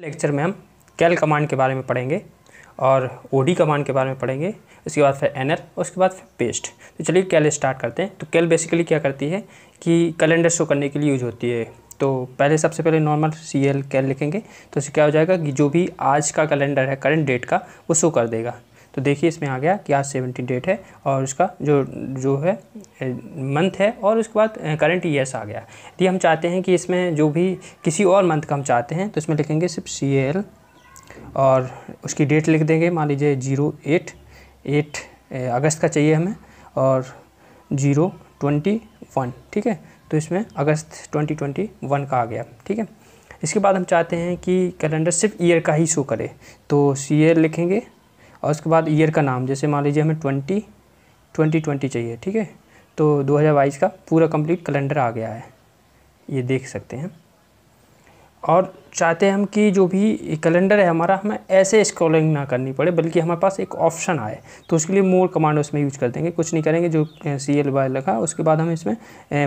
Lecture में हम कैल command के बारे में पढ़ेंगे और ओ डी कमांड के बारे में पढ़ेंगे उसके बाद फिर एनर और उसके बाद फिर पेस्ट तो चलिए कैल स्टार्ट करते हैं तो कैल बेसिकली क्या करती है कि कैलेंडर शो करने के लिए यूज होती है तो पहले सबसे पहले नॉर्मल सी एल कैल लिखेंगे तो उससे क्या हो जाएगा कि जो भी आज का कैलेंडर है करंट डेट का वो शो कर देगा तो देखिए इसमें आ गया कि आज सेवनटीन डेट है और उसका जो जो है मंथ है और उसके बाद करंट ईयर्स आ गया यदि हम चाहते हैं कि इसमें जो भी किसी और मंथ का हम चाहते हैं तो इसमें लिखेंगे सिर्फ सी एल और उसकी डेट लिख देंगे मान लीजिए जीरो एट एट अगस्त का चाहिए हमें और जीरो ट्वेंटी वन ठीक है तो इसमें अगस्त ट्वेंटी ट्वेंटी वन का आ गया ठीक है इसके बाद हम चाहते हैं कि कैलेंडर सिर्फ ईयर का ही शो करे तो सी लिखेंगे और उसके बाद ईयर का नाम जैसे मान लीजिए हमें ट्वेंटी ट्वेंटी ट्वेंटी चाहिए ठीक है तो दो हज़ार बाईस का पूरा कंप्लीट कैलेंडर आ गया है ये देख सकते हैं और चाहते हैं हम कि जो भी कैलेंडर है हमारा हमें ऐसे स्क्रॉलिंग ना करनी पड़े बल्कि हमारे पास एक ऑप्शन आए तो उसके लिए मोर कमांड उसमें यूज कर देंगे कुछ नहीं करेंगे जो सी एल वाई लगा उसके बाद हम इसमें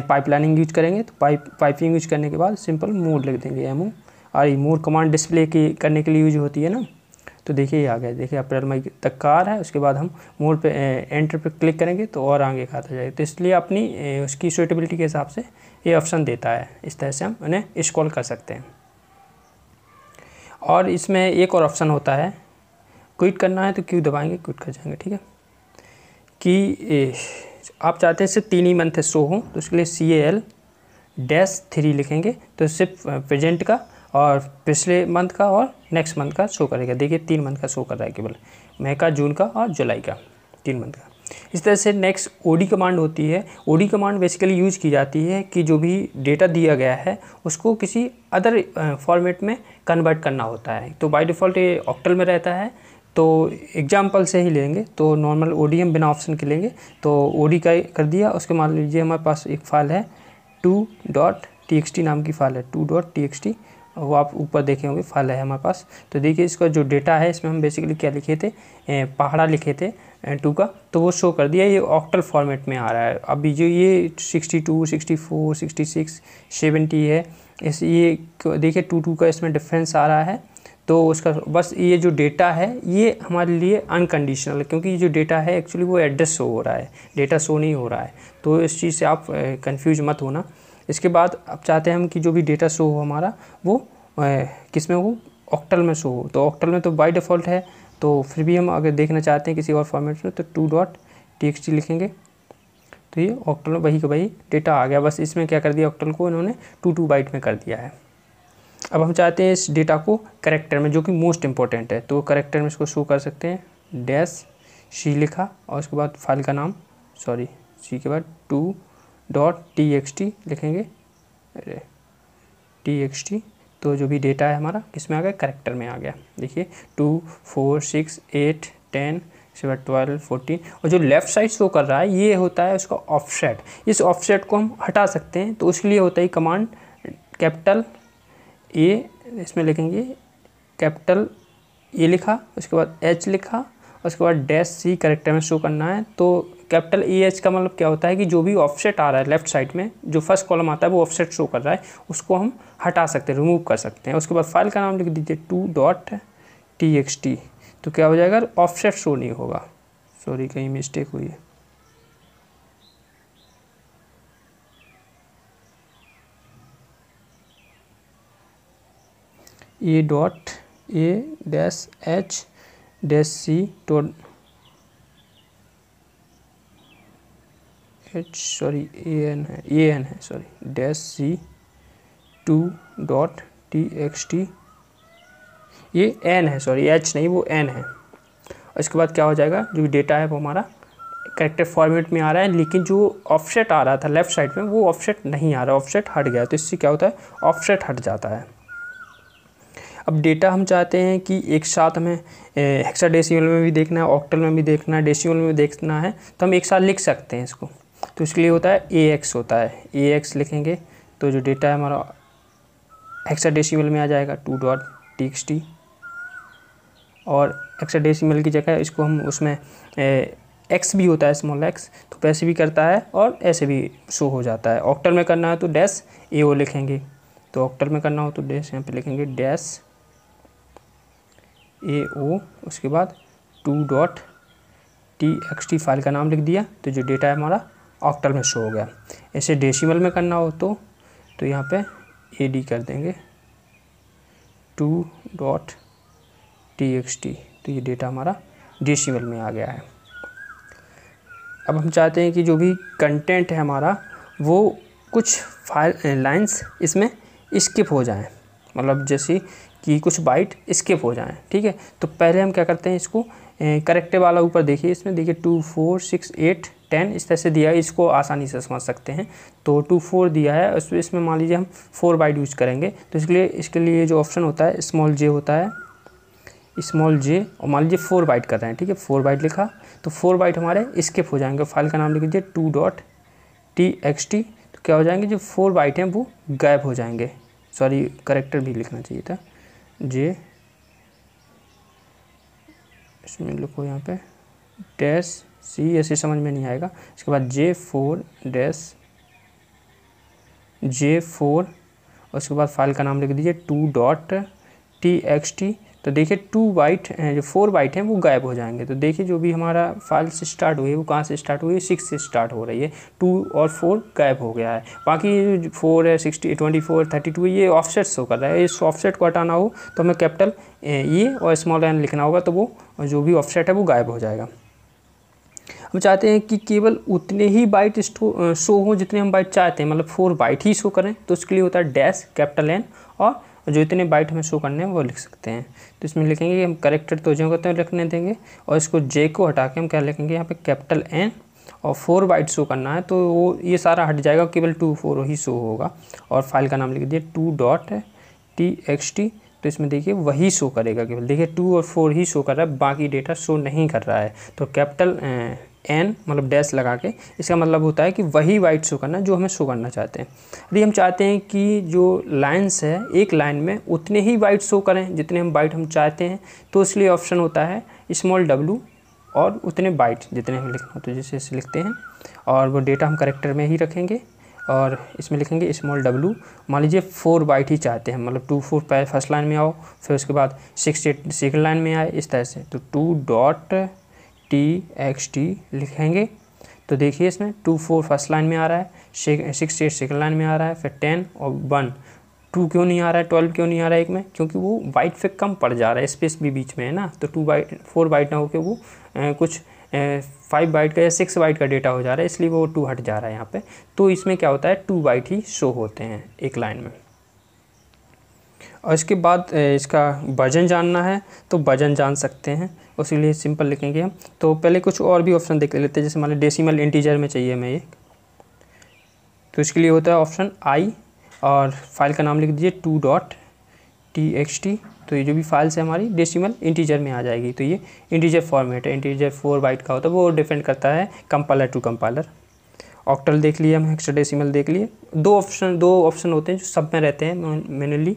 पाइपलाइनिंग यूज करेंगे तो पाइप पाइपिंग यूज करने के बाद सिंपल मोड लिख देंगे एम ओ और ये मोर कमांड डिस्प्ले की करने के लिए यूज होती है ना तो देखिए ये आ गया देखिए अप्रैल मई तक का आ रहा है उसके बाद हम मोड पे एंटर पे क्लिक करेंगे तो और आगे का आता जाएगा तो इसलिए अपनी उसकी सुइटेबिलिटी के हिसाब से ये ऑप्शन देता है इस तरह से हम उन्हें इस्कॉल कर सकते हैं और इसमें एक और ऑप्शन होता है क्विट करना है तो क्यों दबाएंगे क्विट कर जाएंगे ठीक है कि आप चाहते हैं सिर्फ तीन ही मंथ शो हो तो उसके लिए C A L dash three लिखेंगे तो सिर्फ प्रेजेंट का और पिछले मंथ का और नेक्स्ट मंथ का शो करेगा देखिए तीन मंथ का शो कर रहा है केवल मई का जून का और जुलाई का तीन मंथ का इस तरह से नेक्स्ट ओडी कमांड होती है ओडी कमांड बेसिकली यूज की जाती है कि जो भी डेटा दिया गया है उसको किसी अदर फॉर्मेट में कन्वर्ट करना होता है तो बाय डिफ़ॉल्ट ये ऑक्टल में रहता है तो एग्जाम्पल से ही लेंगे तो नॉर्मल ओ बिना ऑप्शन के लेंगे तो ओ का कर दिया उसके मान लीजिए हमारे पास एक फ़ाइल है टू डॉट टी नाम की फ़ाइल है टू डॉट टी वो आप ऊपर देखे होंगे फल है हमारे पास तो देखिए इसका जो डेटा है इसमें हम बेसिकली क्या लिखे थे पहाड़ा लिखे थे टू का तो वो शो कर दिया ये ऑक्टल फॉर्मेट में आ रहा है अभी जो ये sixty two sixty four sixty six seventy है इस ये देखिए टू टू का इसमें डिफरेंस आ रहा है तो उसका बस ये जो डेटा है ये हमारे लिए अनकंडीशनल है क्योंकि ये जो डेटा है एक्चुअली वो एड्रेस शो हो रहा है डेटा शो नहीं हो रहा है तो इस चीज़ से आप कन्फ्यूज मत होना इसके बाद अब चाहते हैं हम कि जो भी डेटा शो हो हमारा वो किस में हो ऑक्टल में शो हो तो ऑक्टल में तो बाई डिफ़ॉल्ट है तो फिर भी हम अगर देखना चाहते हैं किसी और फॉर्मेट में तो टू डॉट टी लिखेंगे तो ये ऑक्टल में वही का वही डेटा आ गया बस इसमें क्या कर दिया ऑक्टल को इन्होंने टू टू बाइट में कर दिया है अब हम चाहते हैं इस डेटा को करेक्टर में जो कि मोस्ट इंपॉर्टेंट है तो करेक्टर में इसको शो कर सकते हैं डैश सी लिखा और उसके बाद फाइल का नाम सॉरी सी के बाद two dot T X T लिखेंगे टी एक्स टी तो जो भी डेटा है हमारा किस में आ गया करेक्टर में आ गया देखिए two four six eight ten उसके बाद ट्वेल्व फोर्टीन और जो लेफ्ट साइड शो कर रहा है ये होता है उसका ऑफसेट इस ऑफसेट को हम हटा सकते हैं तो उसके लिए होता है कमांड कैपिटल ए इसमें लिखेंगे कैपिटल ए लिखा उसके बाद एच लिखा उसके बाद डैश सी करेक्टर में शो करना है तो कैपिटल ए एच का मतलब क्या होता है कि जो भी ऑफसेट आ रहा है लेफ्ट साइड में जो फर्स्ट कॉलम आता है वो ऑफसेट शो कर रहा है उसको हम हटा सकते हैं रिमूव कर सकते हैं उसके बाद फाइल का नाम लिख दीजिए two dot T X T तो क्या हो जाएगा ऑफसेट शो नहीं होगा सॉरी कहीं मिस्टेक हुई है A dot A dash H dash C dot H sorry A N है ए एन है sorry dash C two dot T X T ये एन है सॉरी एच नहीं वो एन है और इसके बाद क्या हो जाएगा जो डेटा है वो हमारा करेक्टर फॉर्मेट में आ रहा है लेकिन जो ऑफसेट आ रहा था लेफ्ट साइड में वो ऑफसेट नहीं आ रहा ऑफसेट हट गया तो इससे क्या होता है ऑफसेट हट जाता है अब डेटा हम चाहते हैं कि एक साथ हमें हेक्सा में भी देखना है ऑक्टल में भी देखना है डेसिमल में भी देखना है तो हम एक साथ लिख सकते हैं इसको तो उसके लिए होता है ए एक्स होता है ए एक्स लिखेंगे तो जो डेटा है हमारा एक्सा डेसीमल में आ जाएगा टू डॉट टी और एक्सा डेसीमल की जगह इसको हम उसमें ए, एक्स भी होता है स्मॉल एक्स तो वैसे भी करता है और ऐसे भी शो हो जाता है ऑक्टल में करना है तो डैश ए ओ लिखेंगे तो ऑक्टल में करना हो तो डैश यहाँ पे लिखेंगे डैश ए ओ उसके बाद two dot T X T file का नाम लिख दिया तो जो डेटा है हमारा ऑक्टल में शो हो गया ऐसे डेसिमल में करना हो तो तो यहाँ पे ए डी कर देंगे two dot T X T तो ये डेटा हमारा डेसिमल में आ गया है अब हम चाहते हैं कि जो भी कंटेंट है हमारा वो कुछ फाइल लाइंस eh, इसमें स्किप हो जाएं मतलब जैसे कि कुछ बाइट स्किप हो जाएं ठीक है तो पहले हम क्या करते हैं इसको करेक्टे eh, वाला ऊपर देखिए इसमें देखिए two four six eight ten इस तरह से दिया है इसको आसानी से समझ सकते हैं तो टू फोर दिया है उसमें इसमें मान लीजिए हम फोर बाइट यूज करेंगे तो इसके लिए इसके लिए जो ऑप्शन होता है स्मॉल जे होता है स्मॉल जे और मान लीजिए फोर बाइट कर रहे हैं ठीक है फोर बाइट लिखा तो फोर बाइट हमारे स्किप हो जाएंगे फाइल का नाम लिख लीजिए two dot T X T तो क्या हो जाएंगे जो फोर बाइट हैं वो गैप हो जाएंगे सॉरी करेक्टर भी लिखना चाहिए था जे इसमें लिखो यहाँ पे डैश सी ऐसे समझ में नहीं आएगा इसके बाद J four dash J four और उसके बाद फाइल का नाम लिख दीजिए two dot T X T तो देखिए टू बाइट जो फोर बाइट हैं वो गायब हो जाएंगे तो देखिए जो भी हमारा फाइल से स्टार्ट हुई है वो कहाँ से स्टार्ट हुई है सिक्स से स्टार्ट हो रही है टू और फोर गायब हो गया है बाकी फोर है sixty twenty four thirty two ये ऑफसेट शो कर रहा है इस ऑफसेट को हटाना हो तो हमें कैपिटल ई और स्मॉल एन लिखना होगा तो वो जो भी ऑफसेट है वो गायब हो जाएगा हम चाहते हैं कि केवल उतने ही बाइट शो हों जितने हम बाइट चाहते हैं मतलब फोर बाइट ही शो करें तो उसके लिए होता है डैश कैपिटल एन और जो इतने बाइट हमें शो करने हैं वो लिख सकते हैं तो इसमें लिखेंगे कि हम करेक्टर तो जो करते हैं लिखने देंगे और इसको जे को हटा के हम क्या लिखेंगे यहाँ पे कैपिटल एन और फोर बाइट शो करना है तो वो ये सारा हट जाएगा केवल टू फोर ही शो होगा और फाइल का नाम लिख दिए two dot T X T तो इसमें देखिए वही शो करेगा केवल देखिए टू और फोर ही शो कर रहा है बाकी डेटा शो नहीं कर रहा है तो कैपिटल एन मतलब डैश लगा के इसका मतलब होता है कि वही वाइट शो करना जो हमें शो करना चाहते हैं यदि हम चाहते हैं कि जो लाइन्स है एक लाइन में उतने ही वाइट शो करें जितने हम वाइट हम चाहते हैं तो इसलिए ऑप्शन होता है स्मॉल डब्लू और उतने बाइट जितने हम लिखना तो जैसे लिखते हैं और वो डेटा हम करेक्टर में ही रखेंगे और इसमें लिखेंगे स्मॉल डब्लू मान लीजिए फोर बाइट ही चाहते हैं मतलब टू फोर पहले फर्स्ट लाइन में आओ फिर उसके बाद सिक्स एट सेकेंड लाइन में आए इस तरह से तो two dot T X T लिखेंगे तो देखिए इसमें टू फोर फर्स्ट लाइन में आ रहा है सिक्स एट सेकेंड लाइन में आ रहा है फिर टेन और वन टू क्यों नहीं आ रहा है ट्वेल्व क्यों नहीं आ रहा है एक में क्योंकि वो बाइट से कम पड़ जा रहा है स्पेस भी बीच में है ना तो टू बाइट फोर बाइट ना होकर वो ए, कुछ फाइव बाइट का या सिक्स बाइट का डेटा हो जा रहा है इसलिए वो टू हट जा रहा है यहाँ पे तो इसमें क्या होता है टू बाइट ही शो होते हैं एक लाइन में और इसके बाद इसका वजन जानना है तो वजन जान सकते हैं उसके लिए सिंपल लिखेंगे हम तो पहले कुछ और भी ऑप्शन देख लेते हैं जैसे मान लो डेसीमल इंटीजर में चाहिए हमें एक तो इसके लिए होता है ऑप्शन आई और फाइल का नाम लिख दीजिए two dot T X T तो ये जो भी फाइल्स है हमारी डेसिमल इंटीजर में आ जाएगी तो ये इंटीजर फॉर्मेट है इंटीजर फोर बाइट का होता है वो डिपेंड करता है कंपाइलर टू कंपाइलर ऑक्टल देख लिए हम एक्स्ट्रा डेसिमल देख लिए दो ऑप्शन दो ऑप्शन होते हैं जो सब में रहते हैं मेनली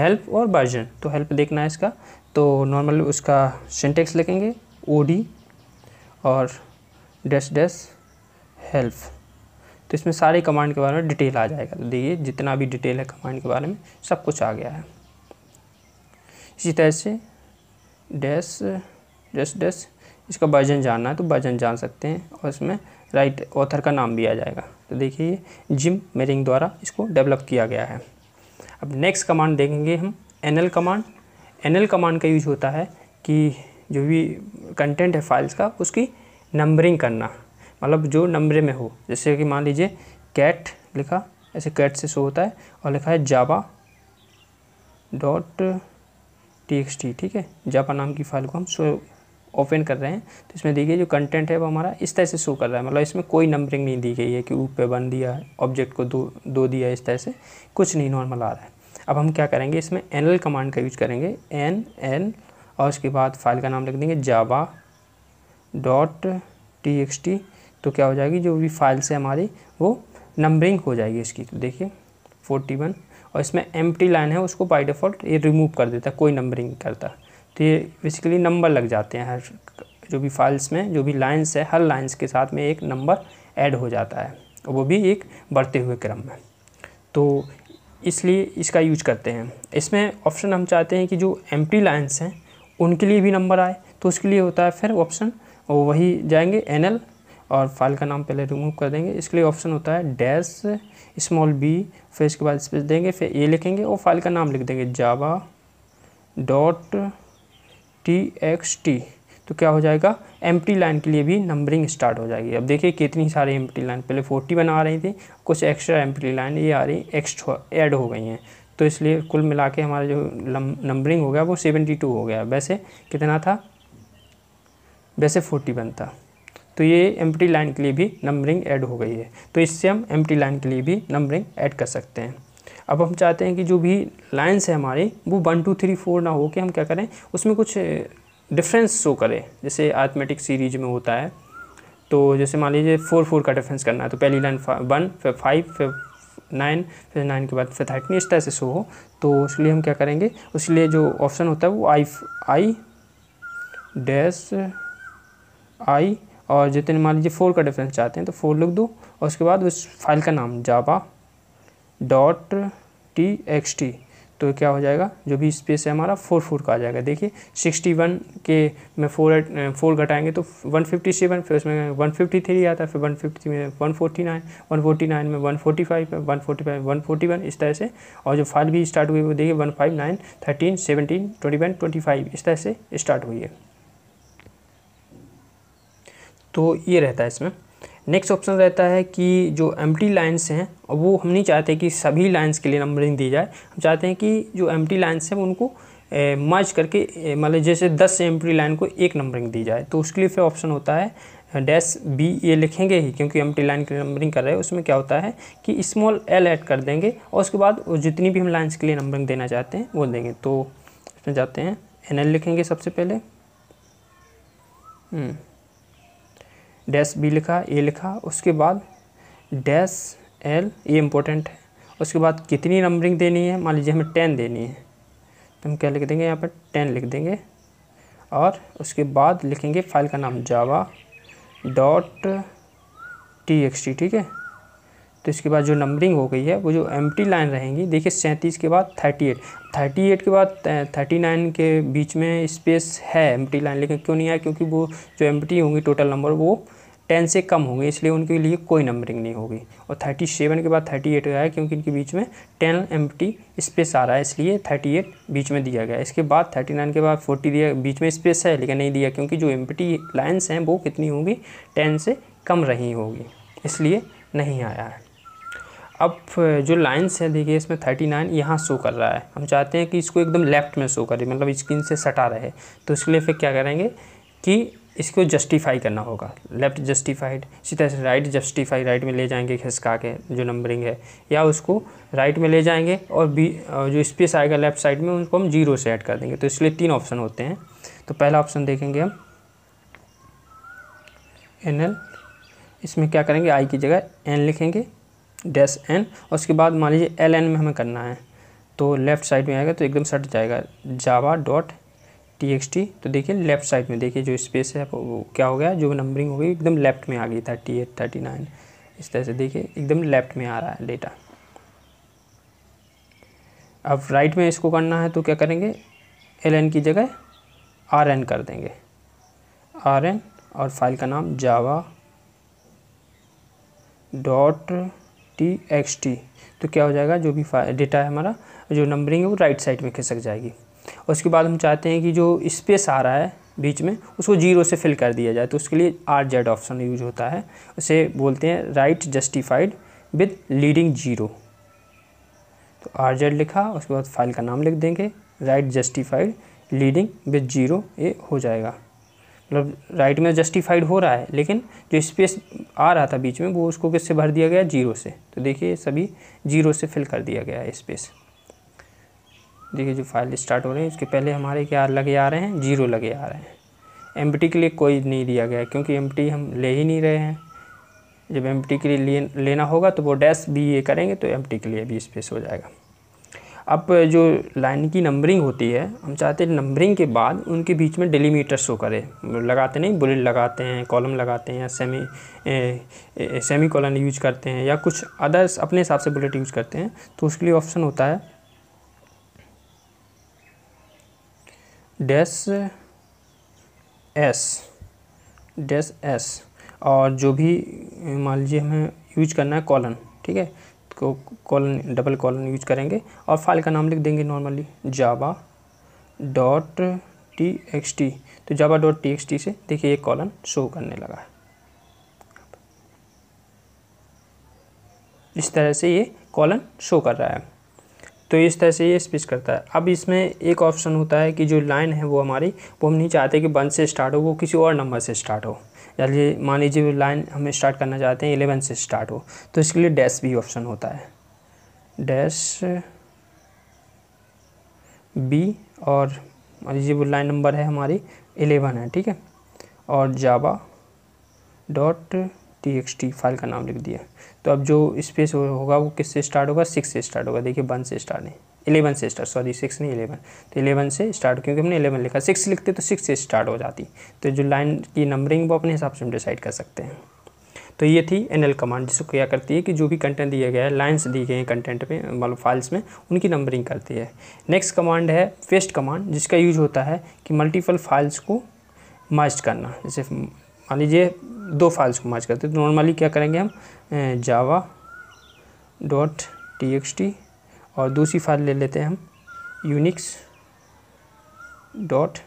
हेल्प और वर्जन तो हेल्प देखना है इसका तो नॉर्मल उसका सेंटेक्स लिखेंगे ओ और डैश डैश हेल्प तो इसमें सारे कमांड के बारे में डिटेल आ जाएगा तो देखिए जितना भी डिटेल है कमांड के बारे में सब कुछ आ गया है इसी तरह से डैश डैश डैश इसका वर्जन जानना है तो वर्जन जान सकते हैं और इसमें राइट ऑथर का नाम भी आ जाएगा तो देखिए जिम मेरिंग द्वारा इसको डेवलप किया गया है अब नेक्स्ट कमांड देखेंगे हम एन कमांड एन कमांड का यूज होता है कि जो भी कंटेंट है फाइल्स का उसकी नंबरिंग करना मतलब जो नंबरे में हो जैसे कि मान लीजिए कैट लिखा ऐसे कैट से शो होता है और लिखा है जावा डॉट टी ठीक है जापा नाम की फाइल को हम शो ओपन कर रहे हैं तो इसमें देखिए जो कंटेंट है वो हमारा इस तरह से शो कर रहा है मतलब इसमें कोई नंबरिंग नहीं दी गई है कि ऊप पे वन दिया है ऑब्जेक्ट को दो दो दिया है इस तरह से कुछ नहीं नॉर्मल आ रहा है अब हम क्या करेंगे इसमें एन एल कमांड का यूज करेंगे एन एन और उसके बाद फाइल का नाम लिख देंगे Java dot T X T तो क्या हो जाएगी जो भी फाइल्स है हमारी वो नंबरिंग हो जाएगी इसकी तो देखिए फोर्टी वन और इसमें एम लाइन है उसको बाई डिफ़ॉल्ट ये रिमूव कर देता है कोई नंबरिंग करता तो ये बेसिकली नंबर लग जाते हैं हर जो भी फाइल्स में जो भी लाइन्स है हर लाइन्स के साथ में एक नंबर ऐड हो जाता है और वो भी एक बढ़ते हुए क्रम में तो इसलिए इसका यूज करते हैं इसमें ऑप्शन हम चाहते हैं कि जो एम लाइन्स हैं उनके लिए भी नंबर आए तो उसके लिए होता है फिर ऑप्शन वही जाएंगे एन और फाइल का नाम पहले रिमूव कर देंगे इसके लिए ऑप्शन होता है डैश स्मॉल बी फिर इसके बाद स्पेस देंगे फिर ए लिखेंगे और फाइल का नाम लिख देंगे Java dot T X T तो क्या हो जाएगा एम लाइन के लिए भी नंबरिंग स्टार्ट हो जाएगी अब देखिए कितनी सारी एम लाइन पहले फोर्टी बना रही थी कुछ एक्स्ट्रा एम लाइन ये आ रही एक्स्ट्रा ऐड हो गई हैं तो इसलिए कुल मिला के हमारा जो नंबरिंग हो गया वो सेवेंटी टू हो गया वैसे कितना था वैसे फोर्टी बनता तो ये एम लाइन के लिए भी नंबरिंग ऐड हो गई है तो इससे हम एम लाइन के लिए भी नंबरिंग ऐड कर सकते हैं अब हम चाहते हैं कि जो भी लाइन्स हैं हमारी वो वन टू थ्री फोर ना हो के हम क्या करें उसमें कुछ डिफरेंस शो करें जैसे आर्थमेटिक सीरीज में होता है तो जैसे मान लीजिए फोर फोर का डिफरेंस करना है तो पहली लाइन वन फिर फाइव फिर नाइन फिर नाइन के बाद फिर थर्टीन इस तरह से शो हो तो उसके लिए हम क्या करेंगे उसके लिए जो ऑप्शन होता है वो आई आई डैश आई और जितने मान लीजिए फोर का डिफरेंस चाहते हैं तो फोर लिख दो और उसके बाद उस फाइल का नाम Java dot T X T तो क्या हो जाएगा जो भी स्पेस है हमारा फोर फोर का आ जाएगा देखिए सिक्सटी वन के में फोर फोर घटाएंगे तो वन फिफ्टी सेवन फिर उसमें वन फिफ्टी थ्री आता है फिर वन फिफ्टी में one forty nine one forty nine में वन फोर्टी फाइव में one forty five one forty one इस तरह से और जो फाइल भी स्टार्ट हुई वो देखिए one five nine thirteen seventeen twenty one twenty five इस तरह से स्टार्ट हुई है तो ये रहता है इसमें नेक्स्ट ऑप्शन रहता है कि जो एम लाइन्स हैं वो हम नहीं चाहते कि सभी लाइन्स के लिए नंबरिंग दी जाए हम चाहते हैं कि जो एम लाइन्स हैं उनको मर्ज करके मतलब जैसे 10 से एम लाइन को एक नंबरिंग दी जाए तो उसके लिए फिर ऑप्शन होता है डैश बी ये लिखेंगे ही क्योंकि एम लाइन के लिए नंबरिंग कर रहे हैं उसमें क्या होता है कि स्मॉल एल ऐड कर देंगे और उसके बाद जितनी भी हम लाइन्स के लिए नंबरिंग देना चाहते हैं वो देंगे तो उसमें जाते हैं एन लिखेंगे सबसे पहले हम्म। डैश बी लिखा ए लिखा उसके बाद डैश एल ये इम्पोर्टेंट है उसके बाद कितनी नंबरिंग देनी है मान लीजिए हमें टेन देनी है तो हम क्या लिख देंगे यहाँ पर टेन लिख देंगे और उसके बाद लिखेंगे फाइल का नाम Java dot T X T ठीक है तो इसके बाद जो नंबरिंग हो गई है वो जो एम लाइन रहेंगी देखिए सैंतीस के बाद थर्टी एट थर्टी एट के बाद थर्टी नाइन के बीच में स्पेस है एम लाइन लेकिन क्यों नहीं आया क्योंकि वो जो एम होंगी टोटल नंबर वो टेन से कम होंगे इसलिए उनके लिए कोई नंबरिंग नहीं होगी और थर्टी सेवन के बाद थर्टी एट आया क्योंकि इनके बीच में टेन एम स्पेस आ रहा है इसलिए थर्टी एट बीच में दिया गया इसके बाद थर्टी नाइन के बाद फोर्टी दिया बीच में स्पेस है लेकिन नहीं दिया क्योंकि जो एम लाइन्स हैं वो कितनी होंगी टेन से कम रही होगी इसलिए नहीं आया है अब जो लाइन्स हैं देखिए इसमें थर्टी नाइन यहाँ शो कर रहा है हम चाहते हैं कि इसको एकदम लेफ़्ट में शो करें मतलब स्क्रीन से सटा रहे तो इसके लिए फिर क्या करेंगे कि इसको जस्टिफाई करना होगा लेफ़्ट जस्टिफाइड इसी तरह से राइट जस्टिफाई राइट में ले जाएंगे खिसका के जो नंबरिंग है या उसको राइट में ले जाएंगे और बी जो स्पेस आएगा लेफ़्ट साइड में उनको हम जीरो से ऐड कर देंगे तो इसलिए तीन ऑप्शन होते हैं तो पहला ऑप्शन देखेंगे हम एन एल इसमें क्या करेंगे आई की जगह एन लिखेंगे डैश एन और उसके बाद मान लीजिए एल एन में हमें करना है तो लेफ़्ट साइड में आएगा तो एकदम सट जाएगा जावा डॉट टी तो देखिए लेफ्ट साइड में देखिए जो स्पेस है वो क्या हो गया जो नंबरिंग हो गई एकदम लेफ्ट में आ गई था टी एट थर्टी नाइन इस तरह से देखिए एकदम लेफ्ट में आ रहा है डेटा अब राइट में इसको करना है तो क्या करेंगे एल एन की जगह आर एन कर देंगे आर एन और फाइल का नाम Java dot T X T तो क्या हो जाएगा जो भी डेटा है हमारा जो नंबरिंग है वो राइट साइड में खिसक जाएगी उसके बाद हम चाहते हैं कि जो स्पेस आ रहा है बीच में उसको जीरो से फिल कर दिया जाए तो उसके लिए आर जेड ऑप्शन यूज होता है उसे बोलते हैं right justified with leading zero तो आर जेड लिखा उसके बाद फाइल का नाम लिख देंगे right justified leading with zero ये हो जाएगा मतलब राइट में जस्टिफाइड हो रहा है लेकिन जो स्पेस आ रहा था बीच में वो उसको किससे भर दिया गया जीरो से तो देखिए सभी जीरो से फिल कर दिया गया है स्पेस देखिए जो फाइल स्टार्ट हो रही है उसके पहले हमारे क्या लगे आ रहे हैं जीरो लगे आ रहे हैं एम के लिए कोई नहीं दिया गया क्योंकि एम हम ले ही नहीं रहे हैं जब एम के लिए लेना होगा तो वो डैश भी ये करेंगे तो एम के लिए भी स्पेस हो जाएगा अब जो लाइन की नंबरिंग होती है हम चाहते हैं नंबरिंग के बाद उनके बीच में डेलीमीटर शो करें लगाते नहीं बुलेट लगाते हैं कॉलम लगाते हैं या semi uh, uh, semicolon use करते हैं या कुछ अदर्स अपने हिसाब से बुलेट यूज करते हैं तो उसके लिए ऑप्शन होता है डैस एस डैस एस और जो भी मान लीजिए हमें यूज करना है कॉलन ठीक है तो कॉलन डबल कॉलन यूज करेंगे और फाइल का नाम लिख देंगे normally Java dot T X T तो Java dot T X T से देखिए ये कॉलन शो करने लगा है इस तरह से ये कॉलन शो कर रहा है तो इस तरह से ये स्पीच करता है अब इसमें एक ऑप्शन होता है कि जो लाइन है वो हमारी वो हम नहीं चाहते कि वन से स्टार्ट हो वो किसी और नंबर से स्टार्ट हो या मान लीजिए लाइन हम स्टार्ट करना चाहते हैं एलेवन से स्टार्ट हो तो इसके लिए डैश भी ऑप्शन होता है डैश बी और मान लीजिए वो लाइन नंबर है हमारी एलेवन है ठीक है और जावा डॉट टी फाइल का नाम लिख दिया तो अब जो स्पेस होगा वो किस से स्टार्ट होगा सिक्स से स्टार्ट होगा देखिए वन से स्टार्ट नहीं एलेवन से स्टार्ट सॉरी सिक्स नहीं एलेवन तो एलेवन से स्टार्ट क्योंकि हमने एलेवन लिखा सिक्स लिखते तो सिक्स से स्टार्ट हो जाती तो जो लाइन की नंबरिंग वो अपने हिसाब से हम डिसाइड कर सकते हैं तो ये थी एन एल कमांड जिसको क्या करती है कि जो भी कंटेंट दिया गया है लाइन्स दी गई हैं कंटेंट में मतलब फाइल्स में उनकी नंबरिंग करती है नेक्स्ट कमांड है पेस्ट कमांड जिसका यूज होता है कि मल्टीपल फाइल्स को मास्ट करना जैसे मान लीजिए दो फाइल्स को मैच करते हैं तो नॉर्मली क्या करेंगे हम Java dot T X T और दूसरी फाइल ले लेते हैं हम Unix dot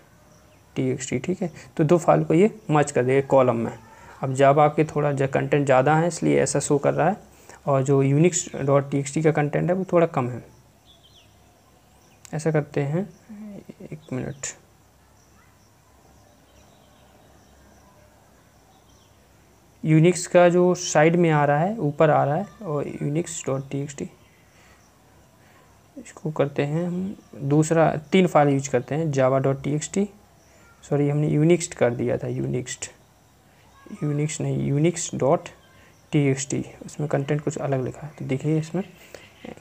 T X T ठीक है तो दो फाइल को ये मैच कर देगा कॉलम में अब जावा आपके थोड़ा जो कंटेंट ज़्यादा है इसलिए ऐसा शो कर रहा है और जो Unix dot T X T का कंटेंट है वो थोड़ा कम है ऐसा करते हैं एक मिनट यूनिक्स का जो साइड में आ रहा है ऊपर आ रहा है और यूनिक्स डॉट टी टी इसको करते हैं हम दूसरा तीन फाइल यूज करते हैं Java dot T X T sorry हमने यूनिक्स कर दिया था यूनिक्स यूनिक्स नहीं यूनिक्स डॉट टी उसमें कंटेंट कुछ अलग लिखा है तो देखिए इसमें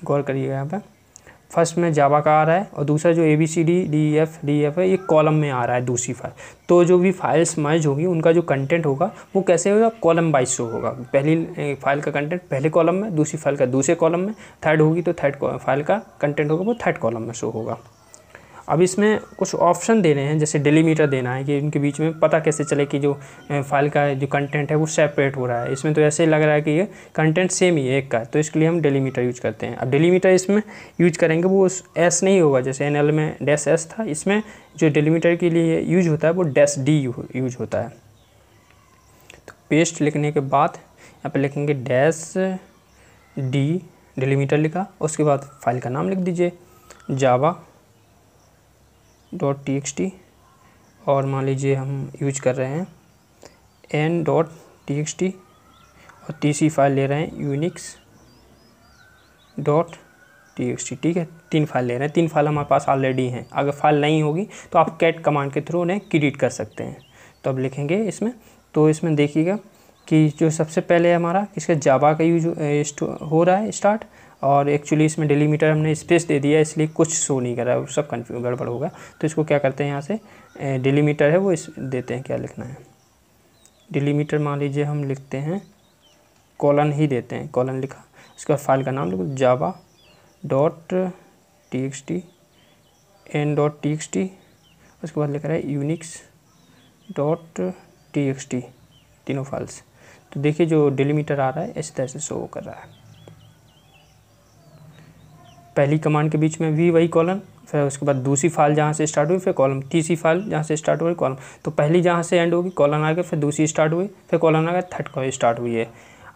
गौर करिएगा यहाँ पर फर्स्ट में जावा का आ रहा है और दूसरा जो A B C D D F D F है ये कॉलम में आ रहा है दूसरी फाइल तो जो भी फाइल्स मर्ज होगी उनका जो कंटेंट होगा वो कैसे होगा कॉलम बाइज शो होगा पहली फाइल का कंटेंट पहले कॉलम में दूसरी फाइल का दूसरे कॉलम में थर्ड होगी तो थर्ड फाइल का कंटेंट होगा वो थर्ड कॉलम में शो होगा अब इसमें कुछ ऑप्शन देने हैं जैसे डेलीमीटर देना है कि इनके बीच में पता कैसे चले कि जो फाइल का जो कंटेंट है वो सेपरेट हो रहा है इसमें तो ऐसे लग रहा है कि ये कंटेंट सेम ही है एक का तो इसके लिए हम डेलीमीटर यूज करते हैं अब डेलीमीटर इसमें यूज करेंगे वो एस नहीं होगा जैसे एन में डैस एस था इसमें जो डेलीमीटर के लिए यूज होता है वो डैस डी यूज होता है तो पेस्ट लिखने के बाद यहाँ पर लिखेंगे डैस डी डेलीमीटर लिखा उसके बाद फाइल का नाम लिख दीजिए Java dot T X T और मान लीजिए हम यूज कर रहे हैं N dot T X T और तीसरी फाइल ले रहे हैं Unix dot T X T ठीक है तीन फाइल ले रहे हैं तीन फाइल हमारे पास ऑलरेडी हैं अगर फाइल नहीं होगी तो आप कैट कमांड के थ्रू उन्हें क्रिएट कर सकते हैं तो अब लिखेंगे इसमें तो इसमें देखिएगा कि जो सबसे पहले हमारा इसका जावा का यूज हो रहा है स्टार्ट और एक्चुअली इसमें डेलीमीटर हमने स्पेस दे दिया इसलिए कुछ शो नहीं करा सब कन्फ्यू गड़बड़ होगा तो इसको क्या करते हैं यहाँ से डेलीमीटर है वो इस देते हैं क्या लिखना है डेलीमीटर मान लीजिए हम लिखते हैं कॉलन ही देते हैं कॉलन लिखा उसके बाद फाइल का नाम लिखो Java dot T X T N dot T X T उसके बाद लिख रहा है Unix dot T X T तीनों फाइल्स तो देखिए जो डेलीमीटर आ रहा है इस तरह से शो कर रहा है पहली कमांड के बीच में वी वही कॉलम फिर उसके बाद दूसरी फाइल जहाँ से स्टार्ट हुई फिर कॉलम तीसरी फाइल जहाँ से स्टार्ट हुई कॉलम तो पहली जहाँ से एंड होगी कॉलन आ गया फिर दूसरी स्टार्ट हुई फिर कॉलन आ गया थर्ड कॉल स्टार्ट हुई है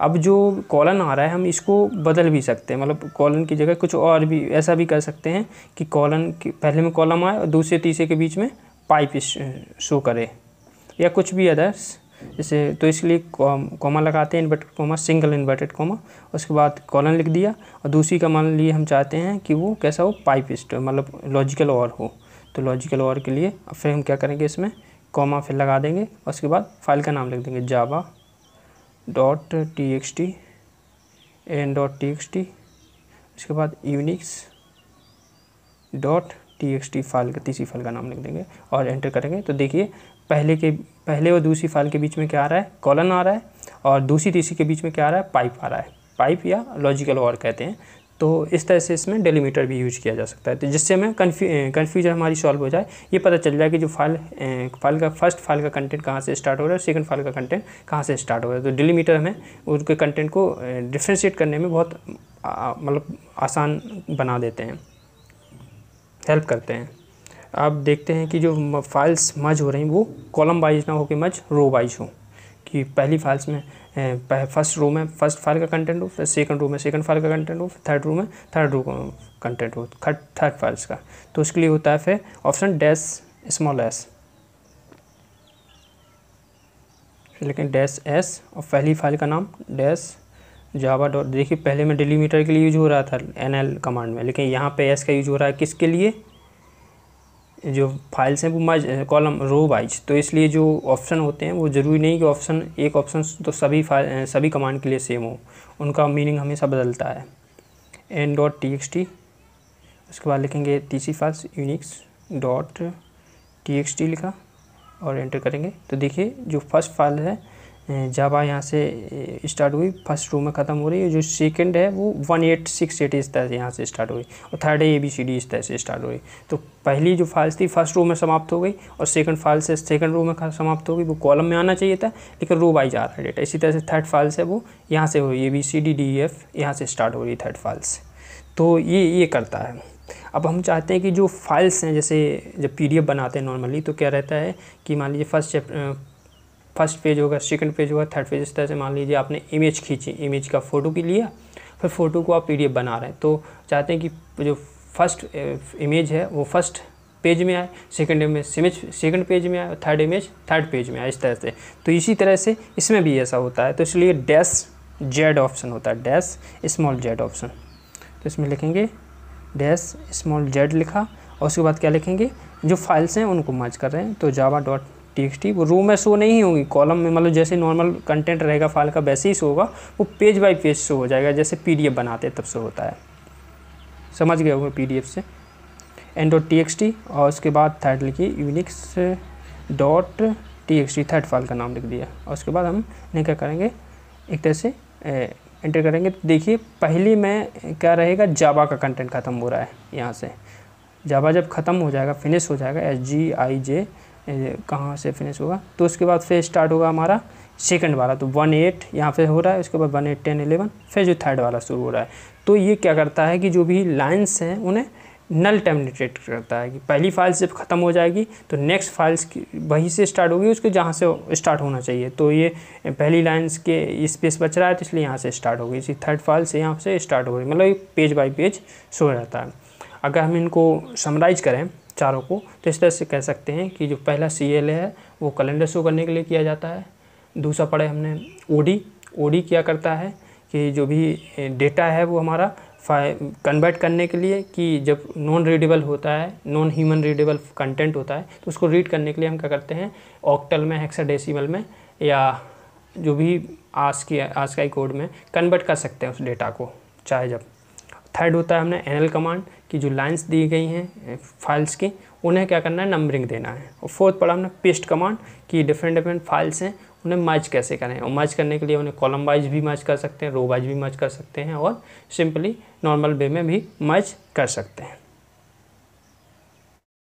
अब जो कॉलन आ रहा है हम इसको बदल भी सकते हैं मतलब कॉलन की जगह कुछ और भी ऐसा भी कर सकते हैं कि कॉलन पहले में कॉलम आए और दूसरे तीसरे के बीच में पाइप शो करे या कुछ भी अदर्स जैसे तो इसलिए कॉमा लगाते हैं inverted comma single inverted comma उसके बाद कॉलन लिख दिया और दूसरी का मान लिए हम चाहते हैं कि वो कैसा हो पाइप स्टोर मतलब लॉजिकल और हो तो लॉजिकल और के लिए फिर हम क्या करेंगे इसमें कॉमा फिर लगा देंगे और उसके बाद फाइल का नाम लिख देंगे Java dot T X T N dot T X T उसके बाद Unix dot T X T file का तीसरी फाइल का नाम लिख देंगे और एंटर करेंगे तो देखिए पहले के पहले और दूसरी फाइल के बीच में क्या आ रहा है कॉलन आ रहा है और दूसरी तीसरी के बीच में क्या आ रहा है पाइप आ रहा है पाइप या लॉजिकल और कहते हैं तो इस तरह से इसमें डेलीमीटर भी यूज किया जा सकता है तो जिससे हमें कन्फ्यूजन हमारी सॉल्व हो जाए ये पता चल जाए कि जो फाइल फाइल का फर्स्ट फाइल का कंटेंट कहाँ से स्टार्ट हो रहा है और सेकंड फाइल का कंटेंट कहाँ से स्टार्ट हो रहा है तो डेलीमीटर हमें उनके कंटेंट को डिफ्रेंशिएट करने में बहुत मतलब आसान बना देते हैं हेल्प करते हैं आप देखते हैं कि जो फाइल्स मज हो रही हैं वो कॉलम वाइज ना हो कि मज रो वाइज हो कि पहली फाइल्स में फर्स्ट रो में फर्स्ट फाइल का कंटेंट हो फिर सेकंड रो में सेकंड फाइल का कंटेंट हो थर्ड रो में थर्ड रो का कंटेंट हो थर्ड थर्ड फाइल्स का तो उसके लिए होता है फिर ऑप्शन डैश स्मॉल एस लेकिन डैश एस और पहली फाइल का नाम डैश जावा डॉट देखिए पहले में डिलीमीटर के लिए यूज हो रहा था एन एल कमांड में लेकिन यहाँ पे एस का यूज हो रहा है किसके लिए जो फाइल्स हैं वो कॉलम रो वाइज तो इसलिए जो ऑप्शन होते हैं वो ज़रूरी नहीं कि ऑप्शन एक ऑप्शन तो सभी फाइल eh, सभी कमांड के लिए सेम हो उनका मीनिंग हमेशा बदलता है N dot T X T उसके बाद लिखेंगे तीसरी files Unix dot T X T लिखा और एंटर करेंगे तो देखिए जो फर्स्ट फाइल है जावा यहाँ से स्टार्ट हुई फर्स्ट रो में ख़त्म हो रही है जो सेकंड है वो वन एट सिक्स एट इस तरह से यहाँ से स्टार्ट हुई और थर्ड है ए बी सी डी इस तरह से स्टार्ट हुई तो पहली जो फाइल्स थी फर्स्ट रो में समाप्त हो गई और सेकंड फाइल से सेकंड रो में समाप्त हो गई वो कॉलम में आना चाहिए था लेकिन रो वाइज आ रहा है डेटा इसी तरह से थर्ड फाइल्स है वो यहाँ से हुई A B C D D F यहाँ से स्टार्ट हो रही थर्ड फाइल्स तो ये ये करता है अब हम चाहते हैं कि जो फाइल्स हैं जैसे जब एफ बनाते हैं नॉर्मली तो क्या रहता है कि मान लीजिए फर्स्ट फर्स्ट पेज होगा सेकंड पेज होगा थर्ड पेज इस तरह से मान लीजिए आपने इमेज खींची इमेज का फ़ोटो भी लिया फिर फ़ोटो को आप पीडीएफ बना रहे हैं तो चाहते हैं कि जो फर्स्ट इमेज eh, है वो फर्स्ट पेज में आए second image image second page में आए थर्ड इमेज थर्ड पेज में आए इस तरह से तो इसी तरह से इसमें भी ऐसा होता है तो इसलिए डैश जेड ऑप्शन होता है डैश स्मॉल जेड ऑप्शन तो इसमें लिखेंगे डैश स्मॉल जेड लिखा और उसके बाद क्या लिखेंगे जो फाइल्स हैं उनको मर्ज कर रहे हैं तो जावा डॉट टी वो रो में शो नहीं होंगी कॉलम में मतलब जैसे नॉर्मल कंटेंट रहेगा फाइल का वैसे ही शो होगा वो पेज बाय पेज शो हो जाएगा जैसे पी बनाते तब शो होता है समझ गए होंगे पी से N dot T X T और उसके बाद थर्ड लिखिए Unix dot T X T third file का नाम लिख दिया और उसके बाद हम इन्हें क्या करेंगे एक तरह से एंटर करेंगे तो देखिए पहले में क्या रहेगा जावा का कंटेंट ख़त्म हो रहा है यहाँ से जावा जब ख़त्म हो जाएगा फिनिश हो जाएगा एस जी आई जे कहाँ से फिनिश होगा तो उसके बाद फिर स्टार्ट होगा हमारा सेकंड वाला तो वन एट यहाँ पे हो रहा है उसके बाद वन एट टेन एलेवन फिर जो थर्ड वाला शुरू हो रहा है तो ये क्या करता है कि जो भी लाइन्स हैं उन्हें नल टर्मिनेटेड करता है कि पहली फाइल्स जब ख़त्म हो जाएगी तो नेक्स्ट फाइल्स की वहीं से स्टार्ट होगी उसके जहाँ से स्टार्ट होना चाहिए तो ये पहली लाइन्स के स्पेस बच रहा है तो इसलिए यहाँ से स्टार्ट होगी इसी थर्ड फाइल से यहाँ से स्टार्ट हो गई मतलब पेज बाई पेज शो रहता है अगर हम इनको समराइज करें चारों को तो इस तरह से कह सकते हैं कि जो पहला सी है वो कैलेंडर शो करने के लिए किया जाता है दूसरा पढ़े हमने ओ डी क्या करता है कि जो भी डेटा है वो हमारा कन्वर्ट करने के लिए कि जब नॉन रीडेबल होता है नॉन ह्यूमन रीडेबल कंटेंट होता है तो उसको रीड करने के लिए हम क्या करते हैं ऑक्टल में हेक्साडेसिमल में या जो भी आज की आज का कोड में कन्वर्ट कर सकते हैं उस डेटा को चाहे जब थर्ड होता है हमने एनएल कमांड की जो लाइंस दी गई हैं फाइल्स की उन्हें क्या करना है नंबरिंग देना है और फोर्थ पड़ा हमने पेस्ट कमांड कि डिफरेंट डिफरेंट फाइल्स हैं उन्हें मर्ज कैसे करें और मर्ज करने के लिए उन्हें कॉलम वाइज भी मर्ज कर सकते हैं रो वाइज भी मर्ज कर सकते हैं और सिंपली नॉर्मल वे में भी मर्ज कर सकते हैं